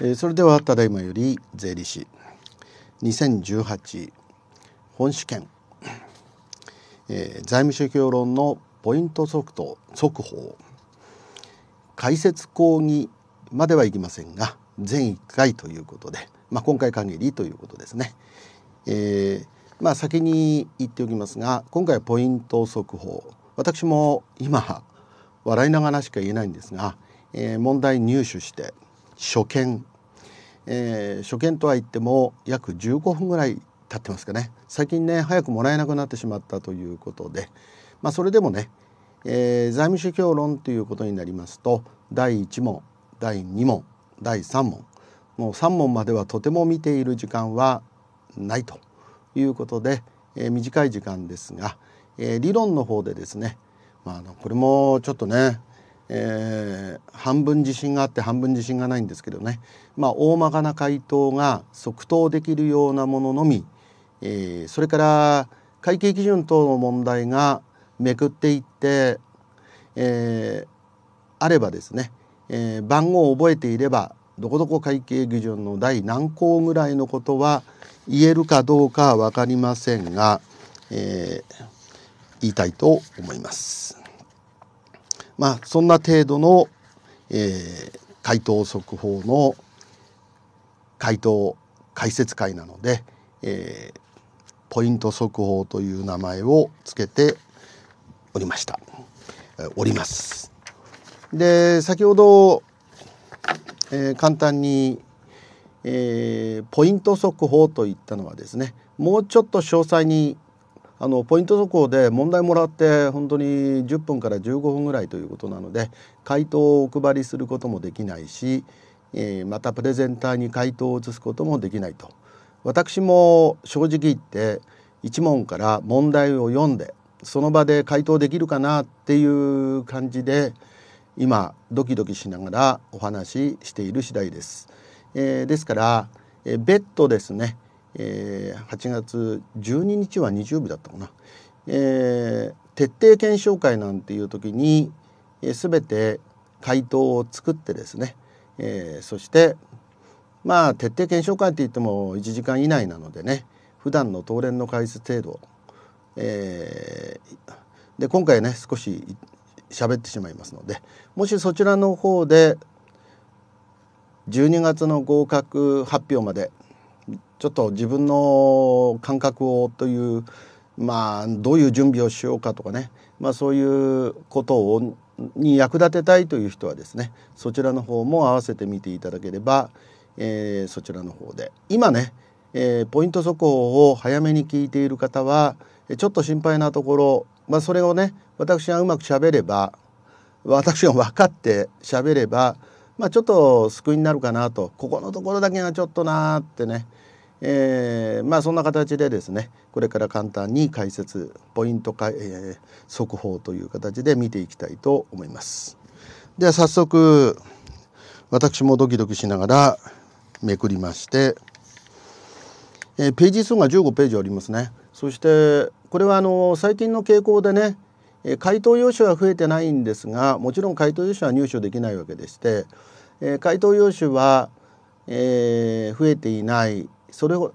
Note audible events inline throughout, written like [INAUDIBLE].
えそれではただいまより税理士2018本試験、えー、財務諸表論のポイント速度速報解説講義まではいきませんが全1回ということで、まあ、今回限りということですね。えー、まあ、先に言っておきますが今回はポイント速報私も今笑いながらしか言えないんですが、えー、問題入手して初見、えー、初見とは言っても約15分ぐらい経ってますかね最近ね早くもらえなくなってしまったということで、まあ、それでもね、えー、財務諸評論ということになりますと第1問第2問第3問もう3問まではとても見ている時間はないということで、えー、短い時間ですが、えー、理論の方でですね、まあ、あのこれもちょっとねえー、半分自信があって半分自信がないんですけどね、まあ、大まかな回答が即答できるようなもののみ、えー、それから会計基準等の問題がめくっていって、えー、あればですね、え番号を覚えていればどこどこ会計基準の第何項ぐらいのことは言えるかどうかは分かりませんが、え言いたいと思います。まあ、そんな程度の、えー、回答速報の回答解説会なので、えー、ポイント速報という名前をつけておりました。おります。で先ほど、えー、簡単に、えー、ポイント速報といったのはですねもうちょっと詳細にあのポイント速報で問題もらって本当に10分から15分ぐらいということなので回答をお配りすることもできないし、えー、またプレゼンターに回答を移すこともできないと私も正直言って1問から問題を読んでその場で回答できるかなっていう感じで今ドキドキしながらお話ししている次第です。えー、ですから、えー、別途ですねえー、8月12日は日曜日だったかな、えー、徹底検証会なんていう時に、えー、全て回答を作ってですね、えー、そしてまあ徹底検証会って言っても1時間以内なのでね普段の当連の回数程度、えー、で今回ね少し喋ってしまいますのでもしそちらの方で12月の合格発表までちょっと自分の感覚をというまあどういう準備をしようかとかね、まあ、そういうことをに役立てたいという人はですねそちらの方も合わせて見ていただければ、えー、そちらの方で今ね、えー、ポイント速報を早めに聞いている方はちょっと心配なところ、まあ、それをね私がうまくしゃべれば私が分かってしゃべれば、まあ、ちょっと救いになるかなとここのところだけがちょっとなーってねえー、まあそんな形でですねこれから簡単に解説ポイントか、えー、速報という形で見ていきたいと思います。では早速私もドキドキしながらめくりまして、えー、ページ数が15ページありますね。そしてこれはあの最近の傾向でね回答用紙は増えてないんですがもちろん回答用紙は入手できないわけでして、えー、回答用紙は、えー、増えていないそれを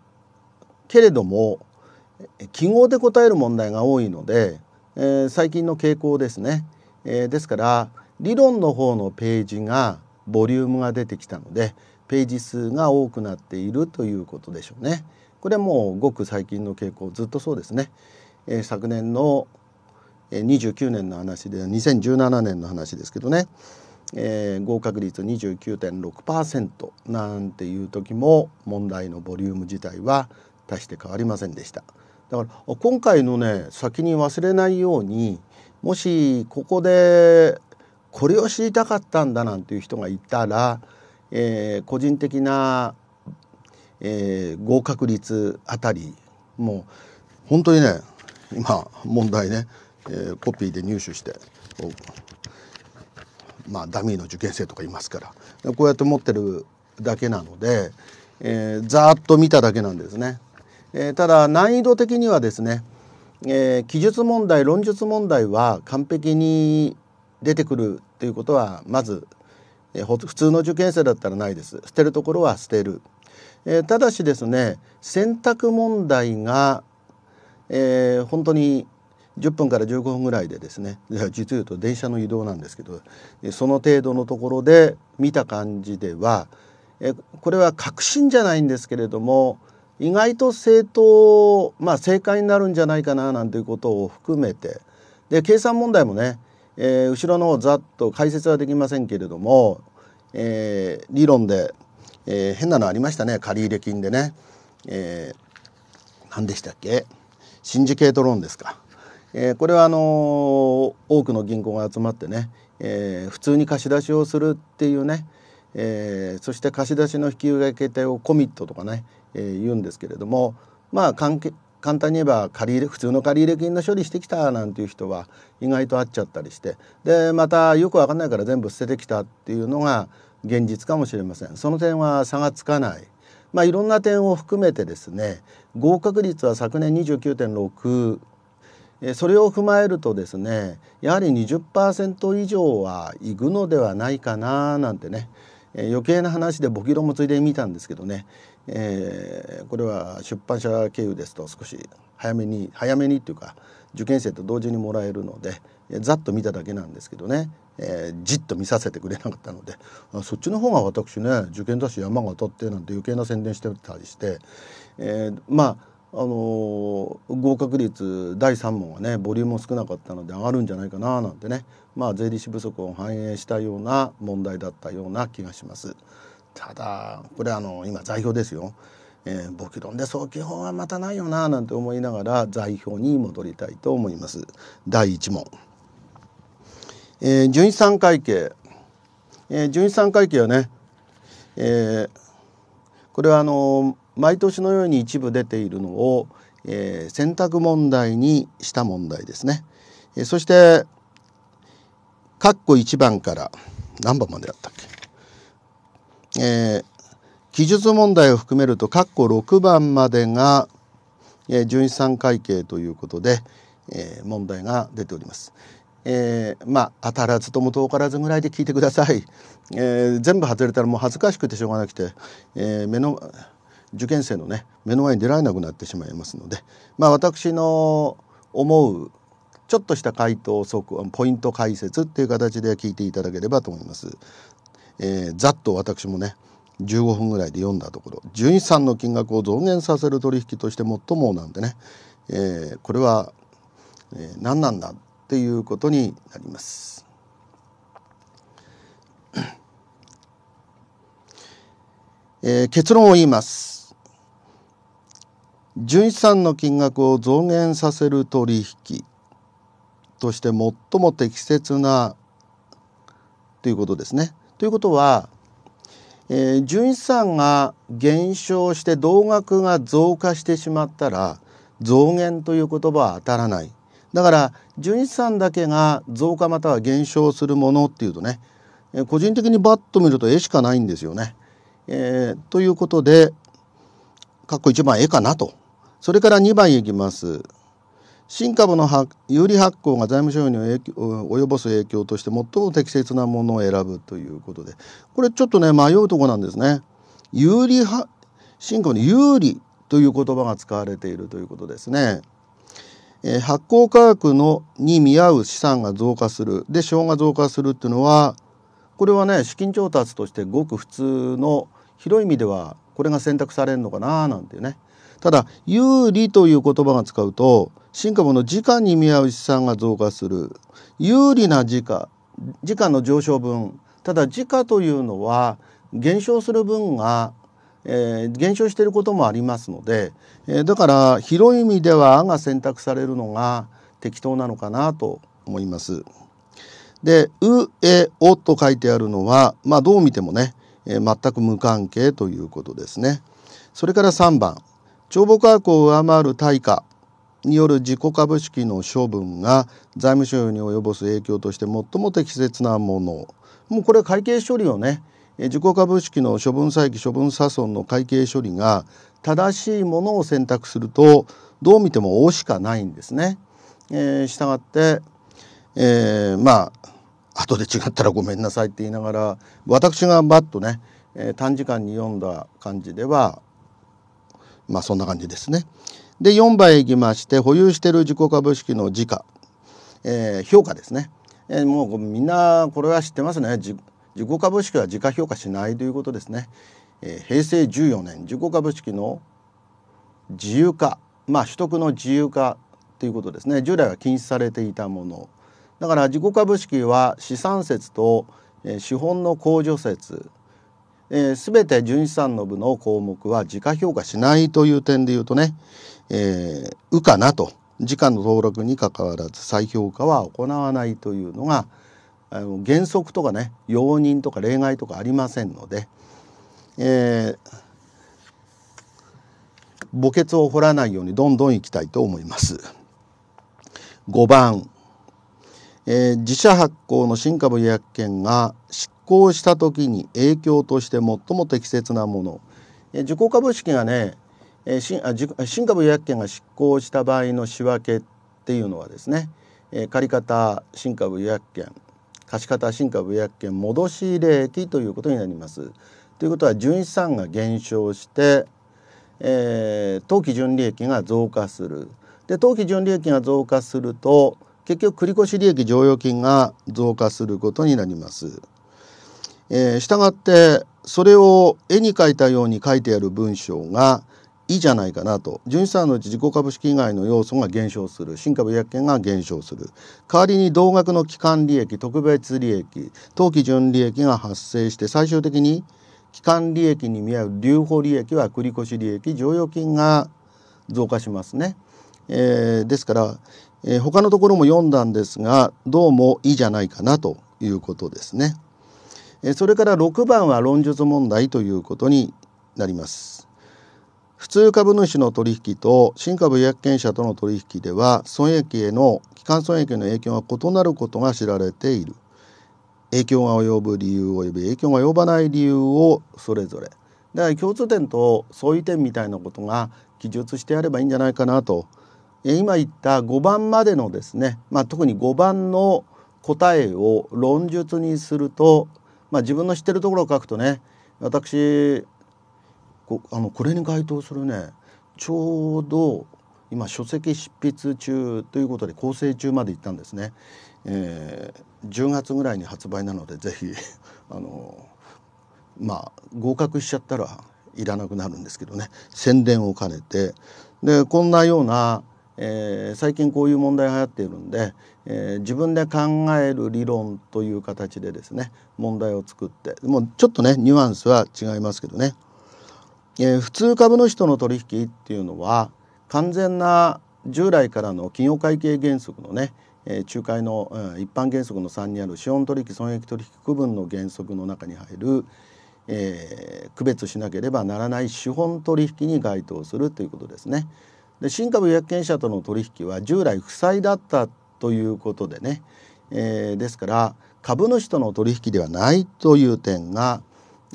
けれども記号で答える問題が多いので、えー、最近の傾向ですね、えー、ですから理論の方のページがボリュームが出てきたのでページ数が多くなっているということでしょうね。これもごく最近の傾向ずっとそうですね。えー、昨年の29年の話で2017年の話ですけどねえー、合格率29.6%なんていう時も問題のボリューム自体は大して変わりませんでした。だから今回のね先に忘れないようにもしここでこれを知りたかったんだなんていう人がいたら、えー、個人的な、えー、合格率あたりもう本当にね今問題ね、えー、コピーで入手してまあ、ダミーの受験生とかいますからこうやって持ってるだけなので、えー、ざっと見ただけなんですね。えー、ただ難易度的にはですね、えー、記述問題論述問題は完璧に出てくるということはまず、えー、普通の受験生だったらないです。捨てるところは捨てる。えー、ただしですね選択問題が、えー、本当に10分から15分ぐらいでですね実言うと電車の移動なんですけどその程度のところで見た感じではこれは確信じゃないんですけれども意外と正当、まあ、正解になるんじゃないかななんていうことを含めてで計算問題もね、えー、後ろのざっと解説はできませんけれども、えー、理論で、えー、変なのありましたね借入金でね、えー、何でしたっけシンジケートローンですか。えー、これはあのー、多くの銀行が集まってね、えー、普通に貸し出しをするっていうね、えー、そして貸し出しの引き受け手をコミットとかね、えー、言うんですけれどもまあ関係簡単に言えば借入普通の借入金の処理してきたなんていう人は意外と会っちゃったりしてでまたよく分かんないから全部捨ててきたっていうのが現実かもしれませんその点は差がつかない、まあ、いろんな点を含めてですね合格率は昨年29.6それを踏まえるとですねやはり20%以上はいくのではないかななんてね余計な話でボキロもついでに見たんですけどね、えー、これは出版社経由ですと少し早めに早めにっていうか受験生と同時にもらえるのでざっと見ただけなんですけどね、えー、じっと見させてくれなかったのでそっちの方が私ね受験だし山が当ってなんて余計な宣伝してたりして、えー、まああの合格率第3問はねボリュームも少なかったので上がるんじゃないかななんてねまあ税理士不足を反映したような問題だったような気がします。ただこれあの今財表ですよ。えー、簿記論で早期法はまたないよななんて思いながら財表に戻りたいと思います。第1問。えー、純資産会計、えー、純資産会計はね、えー、これはあのー毎年のように一部出ているのを、えー、選択問題にした問題ですね。えー、そして、括弧1番から何番までだったっけ、えー、記述問題を含めると括弧6番までが、えー、純資産会計ということで、えー、問題が出ております。えー、まあ当たらずとも遠からずぐらいで聞いてください、えー、全部外れたらもう恥ずかしくてしょうがなくて、えー、目の受験生のね目の前に出られなくなってしまいますので、まあ、私の思うちょっとした回答即ポイント解説っていう形で聞いていただければと思います。えー、ざっと私もね15分ぐらいで読んだところ純資産の金額を増減させる取引として最もなんでね、えー、これは、えー、何なんだっていうことになります。えー、結論を言います。純資産の金額を増減させる取引として最も適切なということですね。ということは、えー、純資産が減少して同額が増加してしまったら増減という言葉は当たらない。だから純資産だけが増加または減少するものっていうとね、えー、個人的にバッと見ると絵しかないんですよね。えー、ということで括弧一番絵かなとそれから2番いきます。新株の有利発行が財務省に及ぼす影響として最も適切なものを選ぶということでこれちょっとね迷うとこなんですね。有利新株の有利という言葉が使われているということですね。えー、発行価格のに見合う資産が増加するで賞が増加するっていうのはこれはね資金調達としてごく普通の広い意味ではこれが選択されるのかななんていうねただ「有利」という言葉が使うと化後の時価に見合う資産が増加する有利な時価時価の上昇分ただ時価というのは減少する分が、えー、減少していることもありますので、えー、だから広い意味では「あ」が選択されるのが適当なのかなと思います。で「う」「え」「お」と書いてあるのは、まあ、どう見てもね、えー、全く無関係ということですね。それから3番帳簿価格を上回る対価による自己株式の処分が財務省に及ぼす影響として最も適切なものもうこれ会計処理をね自己株式の処分債記処分差損の会計処理が正しいものを選択するとどう見ても「お」しかないんですね。えー、したがって、えー、まあ後で違ったらごめんなさいって言いながら私がバッとね、えー、短時間に読んだ感じではまあそんな感じですね。で4倍いきまして保有している自己株式の時価、えー、評価ですね、えー、もうみんなこれは知ってますね自己株式は時価評価しないということですね、えー、平成14年自己株式の自由化まあ取得の自由化ということですね従来は禁止されていたものだから自己株式は資産説と資本の控除説えー、全て純資産の部の項目は時価評価しないという点で言うとね、えー、うかなと時間の登録にかかわらず再評価は行わないというのがあの原則とかね容認とか例外とかありませんので、えー、墓穴を掘らないようにどんどんいきたいと思います。5番、えー、自社発行の新株予約権が行した時に影響として最も適切なもの受講株式がね新新株予約権が失効した場合の仕分けっていうのはですね借方新株予約権貸方新株予約権戻し入れ益ということになります。ということは純資産が減少して、えー、当期純利益が増加するで当期純利益が増加すると結局繰越利益剰余金が増加することになります。えー、従ってそれを絵に描いたように書いてある文章がいいじゃないかなと純資産のうち自己株式以外の要素が減少する新株薬権が減少する代わりに同額の基幹利益特別利益当期純利益が発生して最終的に基幹利益に見合う留保利益は繰越利益剰余金が増加しますね。えー、ですから、えー、他のところも読んだんですがどうもいいじゃないかなということですね。それから6番は論述問題ということになります。普通株主の取引と新株予約権者との取引では損益への基幹損益の影響が異なることが知られている影響が及ぶ理由及び影響が及ばない理由をそれぞれだから共通点と相違点みたいなことが記述してやればいいんじゃないかなと今言った5番までのですね、まあ、特に5番の答えを論述にするとまあ、自分の知ってるところを書くとね私こあのこれに該当するねちょうど今書籍執筆中ということで構成中まで行ったんですね、えー、10月ぐらいに発売なので是非あのまあ合格しちゃったらいらなくなるんですけどね宣伝を兼ねてでこんなようなえー、最近こういう問題が流行っているんで、えー、自分で考える理論という形でですね問題を作ってもうちょっとねニュアンスは違いますけどね、えー、普通株主との取引っていうのは完全な従来からの企業会計原則のね、え仲介の、うん、一般原則の3にある資本取引損益取引区分の原則の中に入る、え区別しなければならない資本取引に該当するということですね。で新株予約権者との取引は従来負債だったということでね、えー、ですから株主との取引ではないという点が、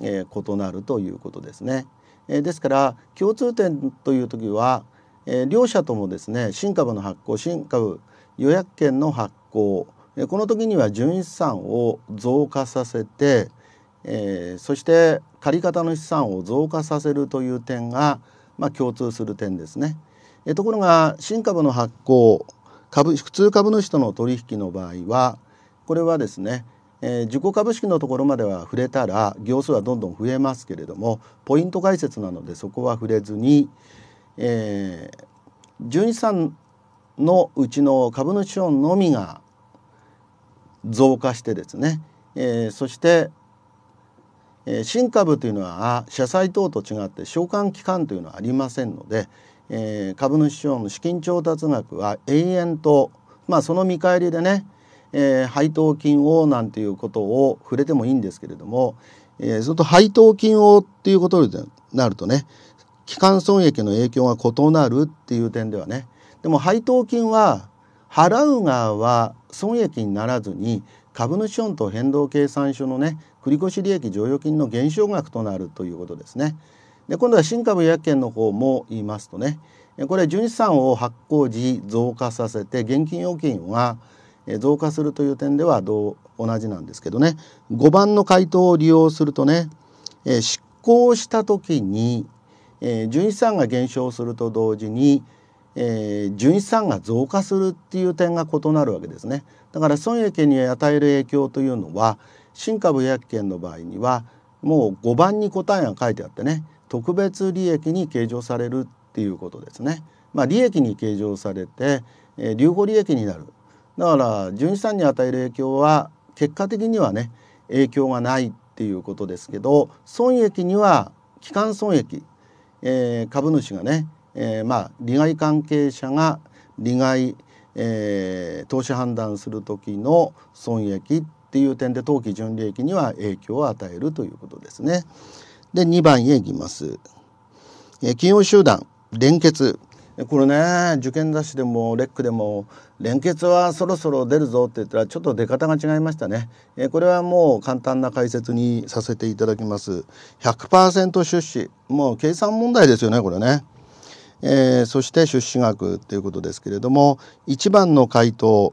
えー、異なるということですね。えー、ですから共通点という時は、えー、両者ともですね新株の発行新株予約権の発行、えこの時には純資産を増加させて、えー、そして借方の資産を増加させるという点が、まあ、共通する点ですね。えところが新株の発行株普通株主との取引の場合はこれはですね、えー、自己株式のところまでは触れたら行数はどんどん増えますけれどもポイント解説なのでそこは触れずに、えー、純資産のうちの株主資本のみが増加してですね、えー、そして新株というのは社債等と違って償還期間というのはありませんのでえー、株主資本の資金調達額は永遠と、まあ、その見返りでね、えー、配当金をなんていうことを触れてもいいんですけれども、えー、そと配当金をっていうことになるとね基幹損益の影響が異なるっていう点ではねでも配当金は払う側は損益にならずに株主本と変動計算書のね繰越利益剰余金の減少額となるということですね。で今度は新株約権の方も言いますとねこれ純資産を発行時増加させて現金預金が増加するという点では同じなんですけどね5番の回答を利用するとね執行した時に純資産が減少すると同時にえ純資産が増加するっていう点が異なるわけですねだから損益に与える影響というのは新株約権の場合にはもう5番に答えが書いてあってね特別利益に計上されるっていうことですね。まあ、利益に計上されて、えー、流利益になる。だから純資産に与える影響は結果的にはね影響がないっていうことですけど損益には基幹損益、えー、株主がね、えー、まあ利害関係者が利害、えー、投資判断する時の損益っていう点で当期純利益には影響を与えるということですね。で、2番へ行きます。え金融集団、連結。これね、受験雑誌でもレックでも、連結はそろそろ出るぞって言ったら、ちょっと出方が違いましたね。えこれはもう簡単な解説にさせていただきます。100%出資。もう計算問題ですよね、これね。えー、そして出資額っていうことですけれども、1番の回答、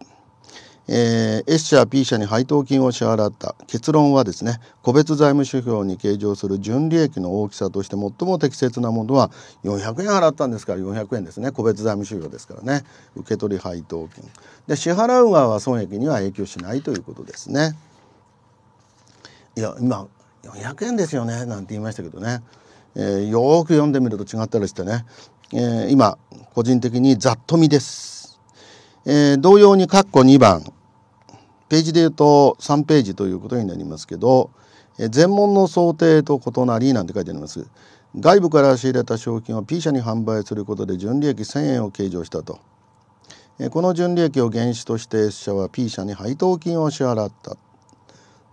えー、S 社 P 社に配当金を支払った結論はですね個別財務指標に計上する純利益の大きさとして最も適切なものは400円払ったんですから400円ですね個別財務指標ですからね受け取り配当金で支払う側は損益には影響しないということですねいや今400円ですよねなんて言いましたけどね、えー、よく読んでみると違ったりしてね、えー、今個人的にざっと見ですえー、同様に括弧2番ページで言うと3ページということになりますけど、えー、全問の想定と異なりなんて書いてあります。外部から仕入れた商品を P 社に販売することで純利益1000円を計上したと。えー、この純利益を原資として S 社は P 社に配当金を支払った。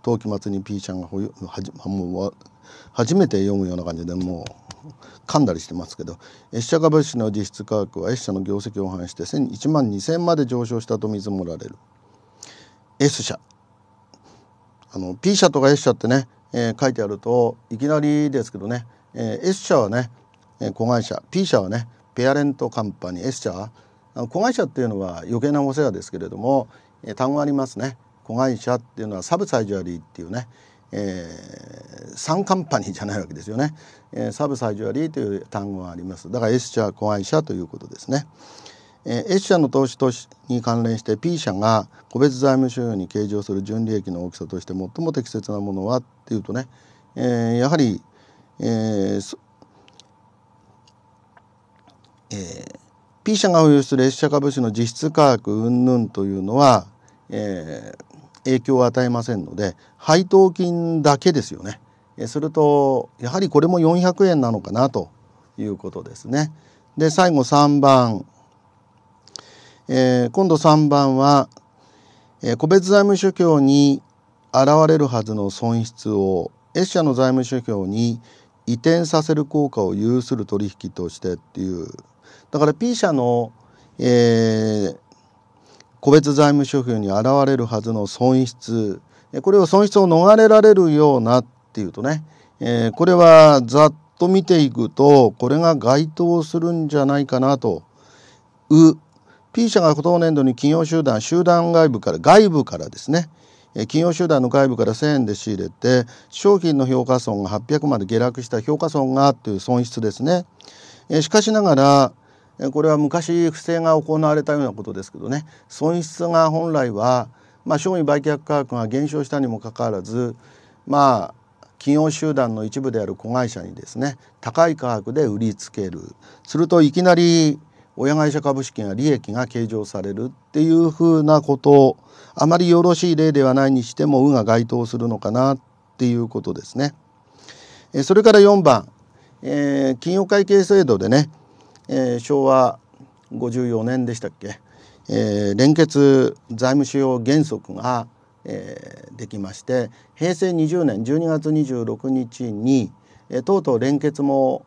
当期末に P 社がほよはじも初めて読むような感じでもう噛んだりしてますけどエシャ株式の実質価格はエ社の業績を反して1万2,000円まで上昇したと見積もられる S 社あの P 社とか S 社ってね、えー、書いてあるといきなりですけどね、えー、S 社はね、えー、子会社 P 社はねペアレントカンパニー S 社子会社っていうのは余計なお世話ですけれども、えー、単語ありますね子会社っていうのはサブサイジュアリーっていうね、えー、サカンパニーじゃないわけですよね、えー、サブサイジュアリーという単語がありますだから S 社子会社ということですね、えー、S 社の投資投資に関連して P 社が個別財務収入に計上する純利益の大きさとして最も適切なものはっていうとね、えー、やはり、えーえー、P 社が保有する S 社株式の実質価格云々というのは、えー、影響を与えませんので配当金だけですよねするとやはりこれも400円なのかなということですねで最後3番、えー、今度3番は、えー、個別財務諸表に現れるはずの損失を S 社の財務諸表に移転させる効果を有する取引としてっていうだから P 社の、えー、個別財務諸表に現れるはずの損失これを損失を逃れられるようなっていうとね、えー、これはざっと見ていくとこれが該当するんじゃないかなと。う P 社が当年度に企業集団集団外部から外部からですね企業集団の外部から1,000円で仕入れて商品の評価損が800まで下落した評価損がという損失ですね。しかしながらこれは昔不正が行われたようなことですけどね損失が本来は、まあ、商品売却価格が減少したにもかかわらずまあ企業集団の一部である子会社にですね高い価格で売りつけるするといきなり親会社株式が利益が計上されるっていうふうなことあまりよろしい例ではないにしても「う」が該当するのかなっていうことですね。それから4番、えー、企会計制度でねえー、昭和54年でしたっけ、えー、連結財務使用原則が、えー、できまして平成20年12月26日に、えー、とうとう連結も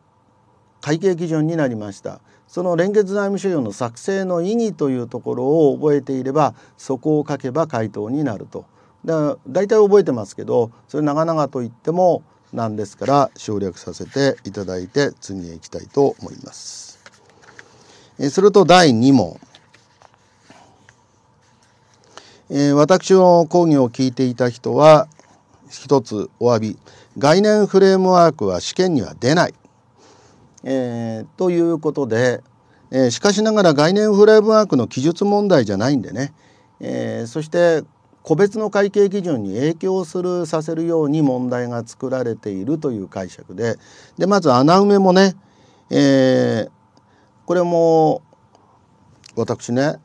会計基準になりましたその連結財務使用の作成の意義というところを覚えていればそこを書けば回答になるとだ大体覚えてますけどそれ長々と言ってもなんですから省略させていただいて次へ行きたいと思います。えすると第2問。え私の講義を聞いていた人は一つお詫び概念フレームワークは試験には出ない、えー、ということで、えー、しかしながら概念フレームワークの記述問題じゃないんでね、えー、そして個別の会計基準に影響するさせるように問題が作られているという解釈ででまず穴埋めもね、えー、これも私ね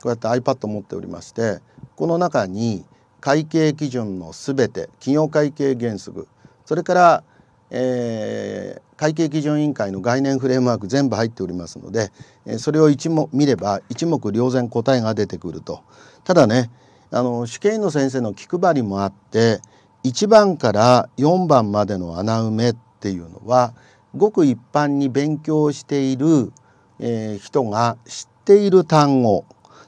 こうやって iPad 持っておりましてこの中に会計基準のすべて企業会計原則それから、えー、会計基準委員会の概念フレームワーク全部入っておりますので、えそれを一目見れば一目瞭然答えが出てくるとただねあの主権医の先生の気配りもあって1番から4番までの穴埋めっていうのはごく一般に勉強している、えー、人が知っている単語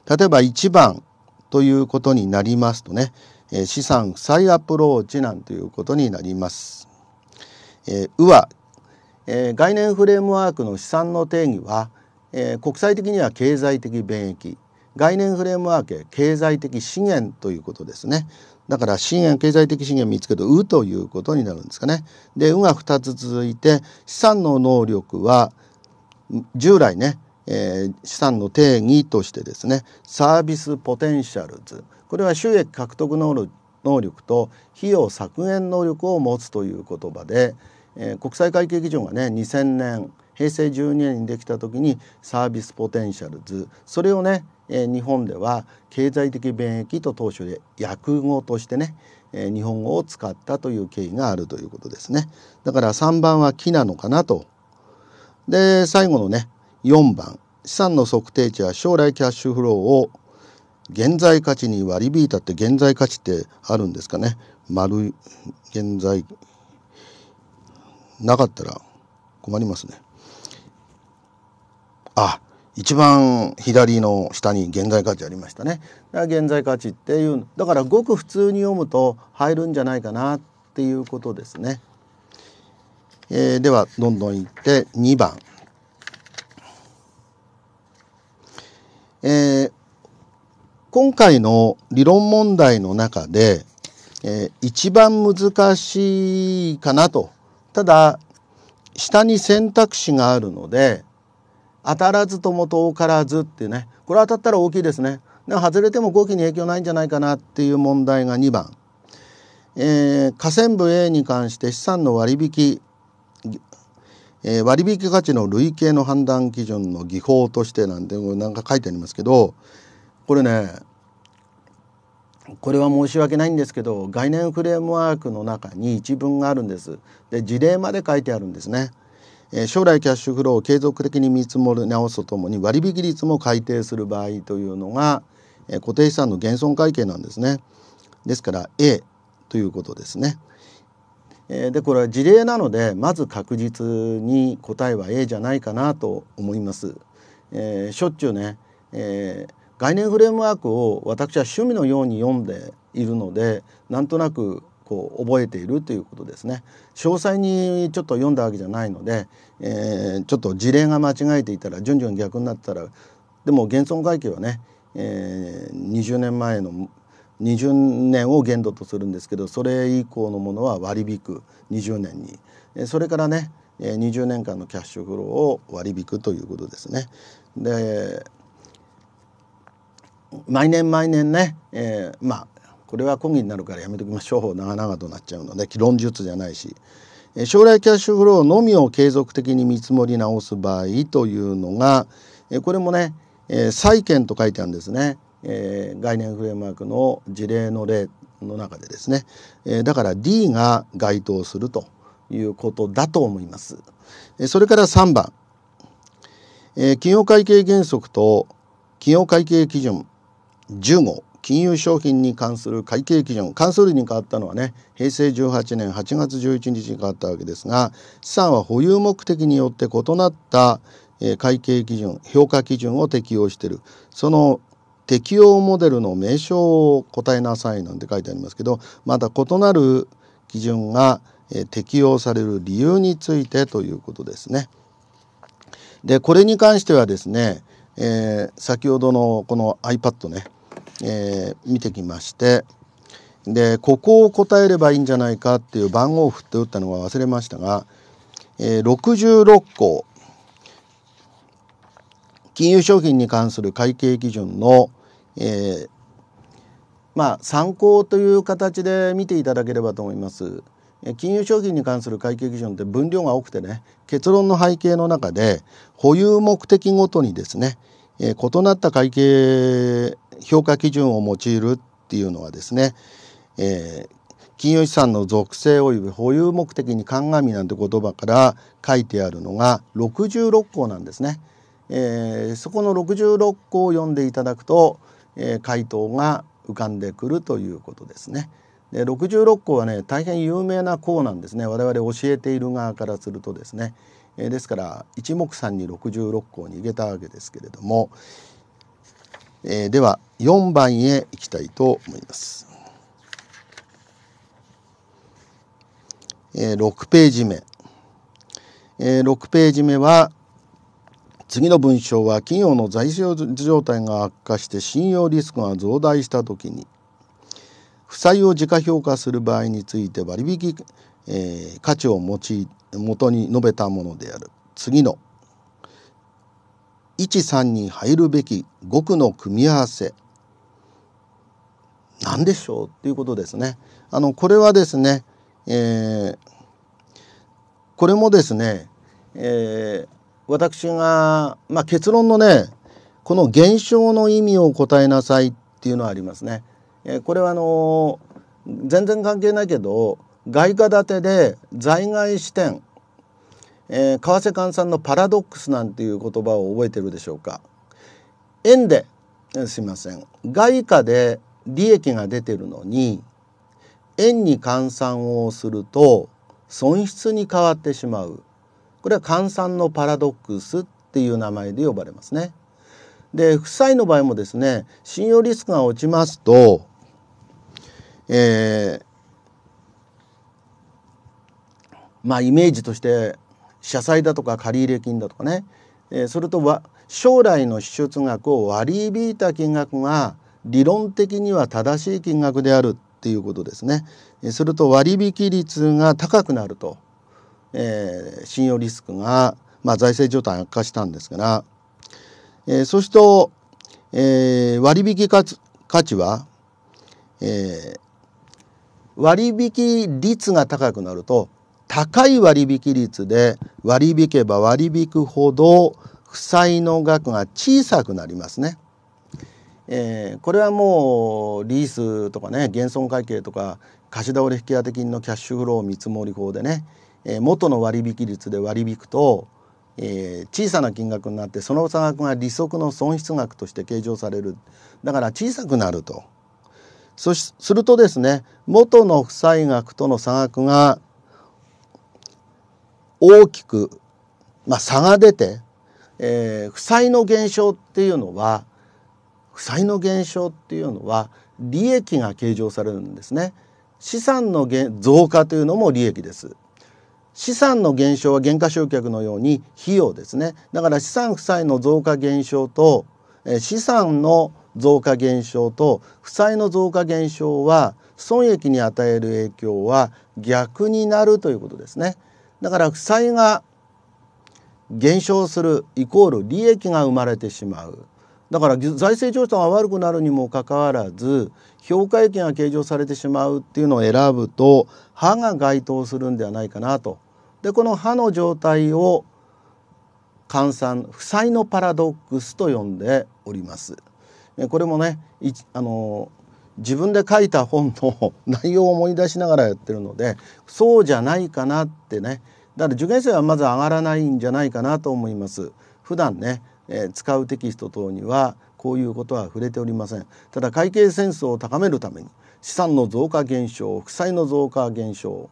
例えば1番ということになりますとね、えー、資産負債アプローチなんていうことになります。えー、うは、えー、概念フレームワークの資産の定義は、えー、国際的には経済的便益概念フレームワーク経済的資源ということですねだから資源経済的資源見つけると「う」ということになるんですかね。で「う」が2つ続いて資産の能力は従来ね、えー、資産の定義としてですねサービスポテンシャルズこれは収益獲得能力能力と費用削減能力を持つという言葉で、えー、国際会計基準がね2000年平成12年にできた時にサービスポテンシャルズそれをねえ日本では経済的便益と当初で訳語としてね、え日本語を使ったという経緯があるということですね。だから3番は木なのかなと。で、最後のね、4番。資産の測定値は将来キャッシュフローを現在価値に割り引いたって現在価値ってあるんですかね。丸い、現在、なかったら困りますね。あ、一番左の下に現在価値ありましたね。現在価値っていうだからごく普通に読むと入るんじゃないかなっていうことですね。えー、ではどんどんいって2番。えー、今回の理論問題の中で、えー、一番難しいかなとただ下に選択肢があるので当たらずとも遠からずっていうねこれ当たったら大きいですねで外れても後期に影響ないんじゃないかなっていう問題が2番、えー、河川部 A に関して資産の割引、えー、割引価値の累計の判断基準の技法としてなんてなんか書いてありますけどこれねこれは申し訳ないんですけど概念フレームワークの中に一文があるんですで事例まで書いてあるんですね。将来キャッシュフローを継続的に見積もり直すとともに割引率も改定する場合というのが固定資産の減損会計なんですね。ですから A ということですね。でこれは事例なのでまず確実に答えは A じゃないかなと思います。えー、しょっちゅうね、えー、概念フレームワークを私は趣味のように読んでいるのでなんとなくこう覚えているということですね詳細にちょっと読んだわけじゃないので、えー、ちょっと事例が間違えていたら順々逆になったらでも現存会計はね、えー、20年前の20年を限度とするんですけどそれ以降のものは割り引く20年にそれからね20年間のキャッシュフローを割り引くということですね。で毎年毎年ね、えー、まあこれは講義になるからやめときましょう長々となっちゃうので論述じゃないし将来キャッシュフローのみを継続的に見積もり直す場合というのがこれもね債券と書いてあるんですね概念フレームワークの事例の例の中でですねだから D が該当するということだと思いますそれから3番企業会計原則と企業会計基準10号金融商品に関する会計基準関数類に変わったのはね平成18年8月11日に変わったわけですが資産は保有目的によって異なった会計基準評価基準を適用しているその適用モデルの名称を答えなさいなんて書いてありますけどまた異なる基準が適用される理由についてということですね。でこれに関してはですね、えー、先ほどのこの iPad ねえー、見てきましてでここを答えればいいんじゃないかっていう番号を振って打ったのは忘れましたが、えー、66個金融商品に関する会計基準の、えー、まあ参考という形で見ていただければと思います。金融商品に関する会計基準って分量が多くてね結論の背景の中で保有目的ごとにですねえー、異なった会計評価基準を用いるっていうのはですね、えー、金融資産の属性及び保有目的に鑑みなんて言葉から書いてあるのが66項なんですね、えー、そこの66項を読んでいただくと、えー、回答が浮かんでくるということですね。で66項はね大変有名な項なんですね我々教えている側からするとですね。ですから一目散に66校に入れたわけですけれども、えー、では4番へ行きたいと思います。えー、6ページ目、えー、6ページ目は次の文章は企業の財政状態が悪化して信用リスクが増大した時に負債を自家評価する場合について割引、えー、価値を用い元に述べたものである次の13に入るべき5句の組み合わせ何でしょうっていうことですね。あのこれはですね、えー、これもですね、えー、私が、まあ、結論のねこの現象の意味を答えなさいっていうのはありますね。えー、これはあの全然関係ないけど外貨建てで在外支店、えー、為替換算のパラドックスなんていう言葉を覚えてるでしょうか円ですいません外貨で利益が出てるのに円に換算をすると損失に変わってしまうこれは換算のパラドックスっていう名前で呼ばれますね。で負債の場合もですね信用リスクが落ちますと、えー、まあイメージとして社債だとか借入金だとかね、えー、それとは将来の支出額を割り引いた金額が理論的には正しい金額であるっていうことですね。それと割引率が高くなると、えー、信用リスクが、まあ、財政状態悪化したんですから、えー、そうすると、えー、割引価値は、えー、割引率が高くなると高い割引率で割り引けば割引くほど負債の額が小さくなりますね。えー、これはもうリースとかね減損会計とか貸し倒れ引当金のキャッシュフロー見積もり法でね、えー、元の割引率で割引くと、えー、小さな金額になってその差額が利息の損失額として計上されるだから小さくなるとそしするとですね元の負債額との差額が大きく、まあ、差が出て、えー、負債の減少っていうのは負債の減少っていうのは利益が計上されるんですね。資産の増加というのも利益です。資産の減少は減価償却のように費用ですね。だから資産負債の増加減少とえ資産の増加減少と負債の増加減少は損益に与える影響は逆になるということですね。だから負債が減少するイコール利益が生まれてしまうだから財政状況が悪くなるにもかかわらず評価益が計上されてしまうっていうのを選ぶと歯が該当するんではないかなと。でこの歯の状態を換算負債のパラドックスと呼んでおります。これもねあの自分で書いた本の [LAUGHS] 内容を思い出しながらやってるのでそうじゃないかなってねだから受験生はまず上がらないんじゃないかなと思います。普段ね、えー、使うテキスト等にはこういうことは触れておりません。ただ会計戦争を高めるために資産の増加減少、負債の増加減少、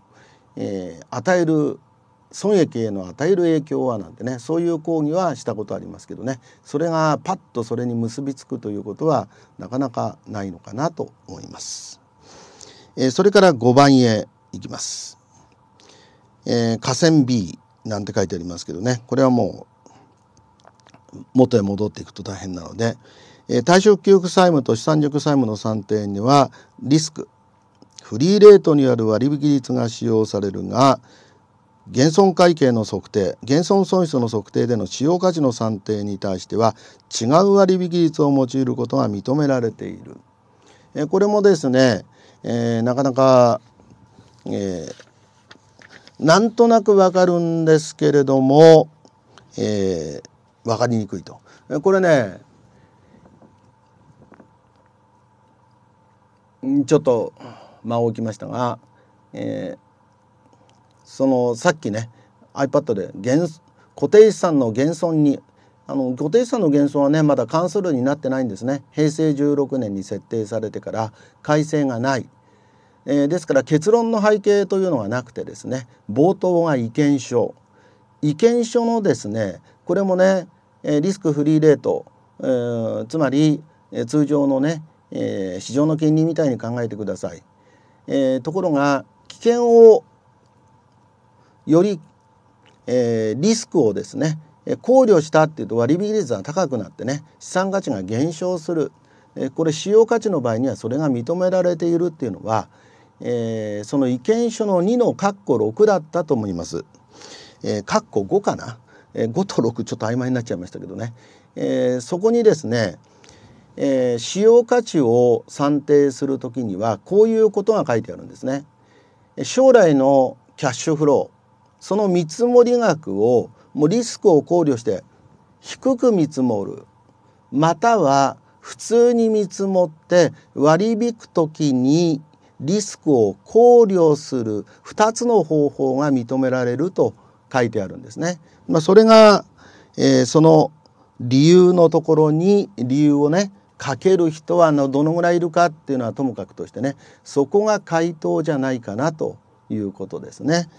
えー、与える損益への与える影響はなんてねそういう講義はしたことありますけどねそれがパッとそれに結びつくということはなかなかないのかなと思います。えー、それから5番へ行きます。えー、河川 B なんて書いてありますけどねこれはもう元へ戻っていくと大変なので、えー、対給付債務と資産力債務の算定にはリスクフリーレートによる割引率が使用されるが減損会計の測定減損損失の測定での使用価値の算定に対しては違う割引率を用いることが認められている。えー、これもですね、えー、なかなか、えー、なんとなくわかるんですけれども、えー、分かりにくいと。これねちょっと間を置きましたが、えー、そのさっきね iPad で元固定資産の減損にあの固定資産の減損はねまだ関数類になってないんですね平成16年に設定されてから改正がないえー、ですから結論の背景というのがなくてですね冒頭が意見書意見書のですねこれもねリスクフリーレート、えー、つまり通常のね、えー、市場の金利みたいに考えてください、えー、ところが危険をより、えー、リスクをですね考慮したっていうと割引率が高くなってね資産価値が減少するこれ使用価値の場合にはそれが認められているっていうのはえー、その意見書の2の括弧6だったと思います。えー、括弧5かな、えー、5と6ちょっと曖昧になっちゃいましたけどね、えー、そこにですね、えー、使用価値を算定する時にはこういうことが書いてあるんですね。将来のキャッシュフローその見積もり額をもうリスクを考慮して低く見積もるまたは普通に見積もって割り引く時にリスクを考慮する2つの方法が認められると書いてあるんですね。まあ、それが、えー、その理由のところに理由をね書ける人はのどのぐらいいるかっていうのはともかくとしてねそこが回答じゃないかなということですね。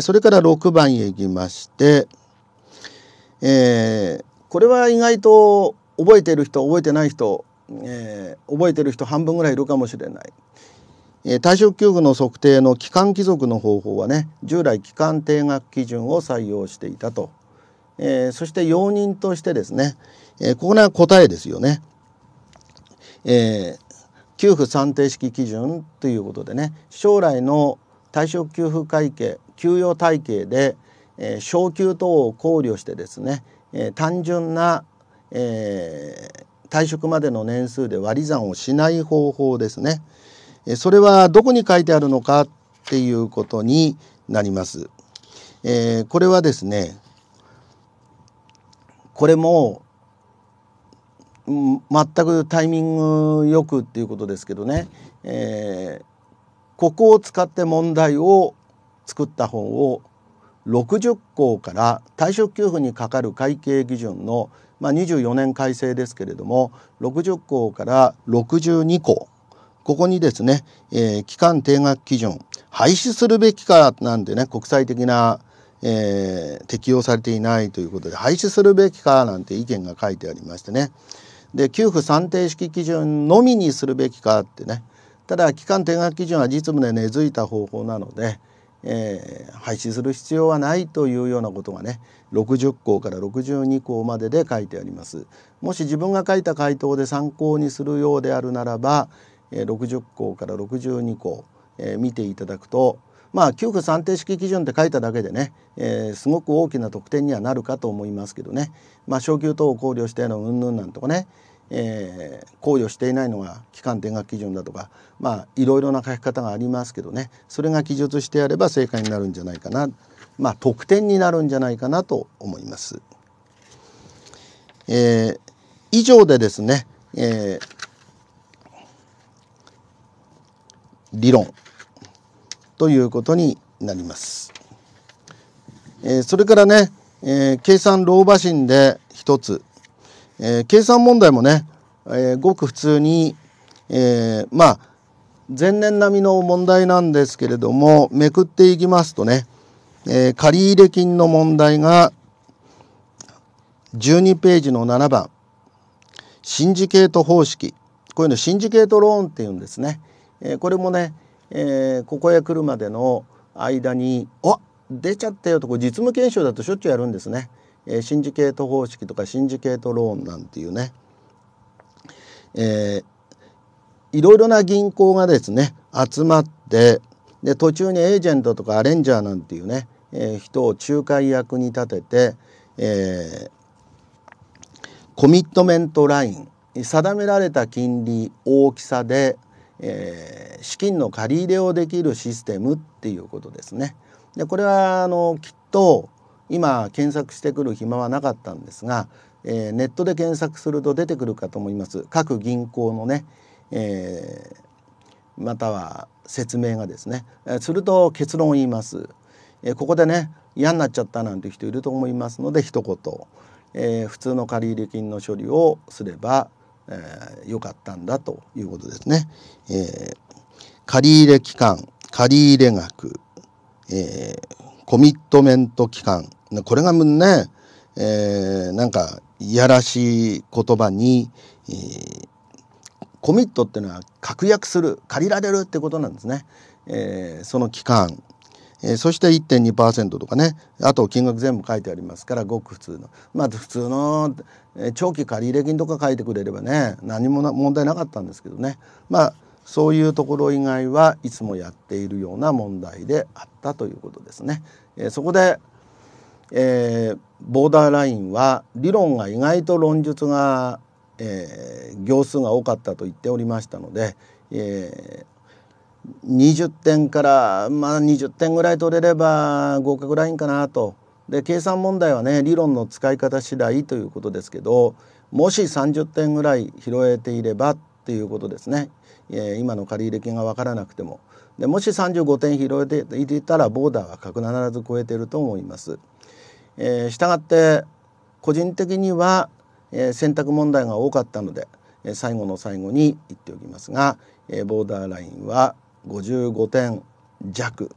それから6番へ行きまして、えー、これは意外と覚えてる人覚えてない人、えー、覚えてる人半分ぐらいいるかもしれない。退職給付の測定の期間帰属の方法はね従来期間定額基準を採用していたと、えー、そして容認としてですね、えー、ここが答えですよね、えー、給付算定式基準ということでね将来の退職給付会計給与体系で、えー、昇給等を考慮してですね、えー、単純な、えー、退職までの年数で割り算をしない方法ですね。それはどこに書いてあるのかっていうことになります。えー、これはですねこれも全くタイミングよくっていうことですけどね、えー、ここを使って問題を作った本を60項から退職給付にかかる会計基準の、まあ、24年改正ですけれども60項から62項ここにですね、えー、期間定額基準廃止するべきかなんてね国際的な、えー、適用されていないということで廃止するべきかなんて意見が書いてありましてねで給付算定式基準のみにするべきかってねただ期間定額基準は実務で根付いた方法なので、えー、廃止する必要はないというようなことがね60項から62項までで書いてあります。もし自分が書いた回答で参考にするようであるならば、60項から62項、えー、見ていただくとまあ給付算定式基準って書いただけでね、えー、すごく大きな得点にはなるかと思いますけどね、まあ、昇給等を考慮してのうんぬんなんとかね、えー、考慮していないのが期間定額基準だとかまあいろいろな書き方がありますけどねそれが記述してやれば正解になるんじゃないかなまあ得点になるんじゃないかなと思います。えー、以上でですね、えー、理論ということになります。えー、それからね、えー、計算老婆心で一つ、えー、計算問題もね、えごく普通に、えまあ前年並みの問題なんですけれどもめくっていきますとね、え借入金の問題が12ページの7番シンジケート方式こういうのシンジケートローンっていうんですね。えこれもね、えー、ここへ来るまでの間に「お出ちゃったよ」とこ実務研修だとしょっちゅうやるんですね。えー、シンジケート方式とかシンジケートローンなんていうね、えー、いろいろな銀行がですね集まってで途中にエージェントとかアレンジャーなんていうね、えー、人を仲介役に立てて、えー、コミットメントライン定められた金利大きさで、えー、資金の借り入れをできるシステムっていうことですね。でこれはあのきっと今検索してくる暇はなかったんですが、えー、ネットで検索すると出てくるかと思います各銀行のね、えー、または説明がですね、えすると結論を言います、えここでね嫌になっちゃったなんて人いると思いますので一言、え普通の借入金の処理をすれば良、えー、かったんだということですね。えー、借入期間、借入額、えー、コミットメント期間、これがね、えー、なんかいやらしい言葉に、えー、コミットっていうのは確約する借りられるってことなんですね、えー、その期間えそして1.2%とかねあと金額全部書いてありますからごく普通のまず普通の長期借入金とか書いてくれればね何も問題なかったんですけどねまあそういうところ以外はいつもやっているような問題であったということですね。えー、そこで、えー、ボーダーラインは理論が意外と論述が、えー、行数が多かったと言っておりましたので、え20点からまあ20点ぐらい取れれば合格ラインかなと。で計算問題はね理論の使い方次第ということですけどもし30点ぐらい拾えていればっていうことですね、え今の借入金が分からなくてもでもし35点拾えていていたらボーダーは必ず超えていると思います。えー、したがって個人的には、えー、選択問題が多かったので、えー、最後の最後に言っておきますが、えー、ボーダーラインは55点弱、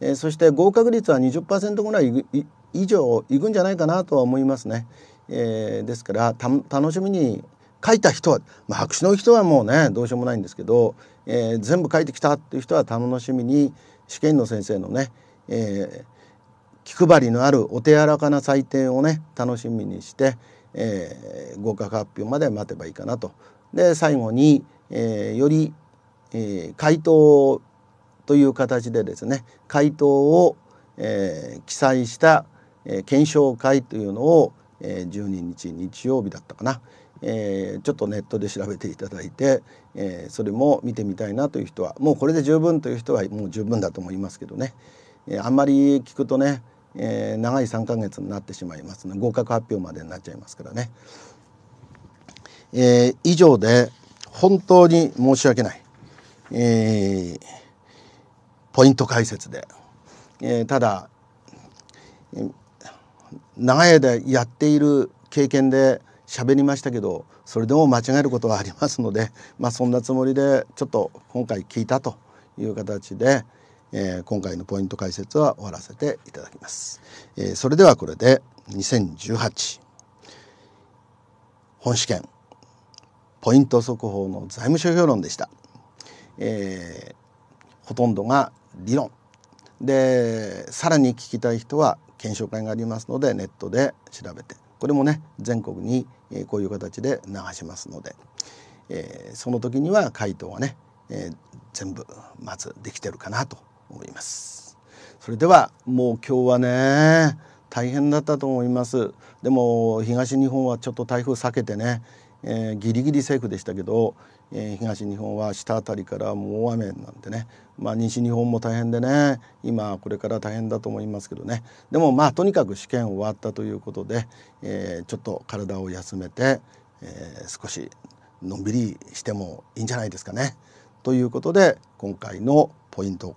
えー、そして合格率は20%ぐらい以上いくんじゃないかなとは思いますね。えー、ですから楽しみに書いた人は、まあ、白紙の人はもうねどうしようもないんですけど、えー、全部書いてきたっていう人は楽しみに試験の先生のね、え気配りのあるお手柔らかな採点をね楽しみにして、え合格発表まで待てばいいかなと。で最後に、えよりえー、回答という形でですね回答を、えー、記載した、えー、検証会というのを、えー、12日日曜日だったかな、えー、ちょっとネットで調べていただいて、えー、それも見てみたいなという人はもうこれで十分という人はもう十分だと思いますけどね、えー、あんまり聞くとね、えー、長い3か月になってしまいますの、ね、で合格発表までになっちゃいますからね。えー、以上で本当に申し訳ないえー、ポイント解説で、えー、ただ長い間やっている経験で喋りましたけどそれでも間違えることはありますので、[LAUGHS] まあ、そんなつもりでちょっと今回聞いたという形で、えー、今回のポイント解説は終わらせていただきます。えー、それではこれで2018本試験ポイント速報の財務諸表論でした。えー、ほとんどが理論でさらに聞きたい人は検証会がありますのでネットで調べてこれもね全国にこういう形で流しますので、えー、その時には回答はね、えー、全部まずできてるかなと思います。それではもう今日はね大変だったと思いますでも東日本はちょっと台風避けてね、えー、ギリギリセーフでしたけど、えー、東日本は下たりからもう大雨なんでね、まあ、西日本も大変でね今これから大変だと思いますけどねでもまあとにかく試験終わったということで、えー、ちょっと体を休めて、えー、少しのんびりしてもいいんじゃないですかね。ということで今回のポイント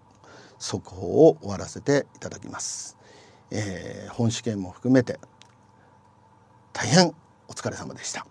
速報を終わらせていただきます。え本試験も含めて大変お疲れ様でした。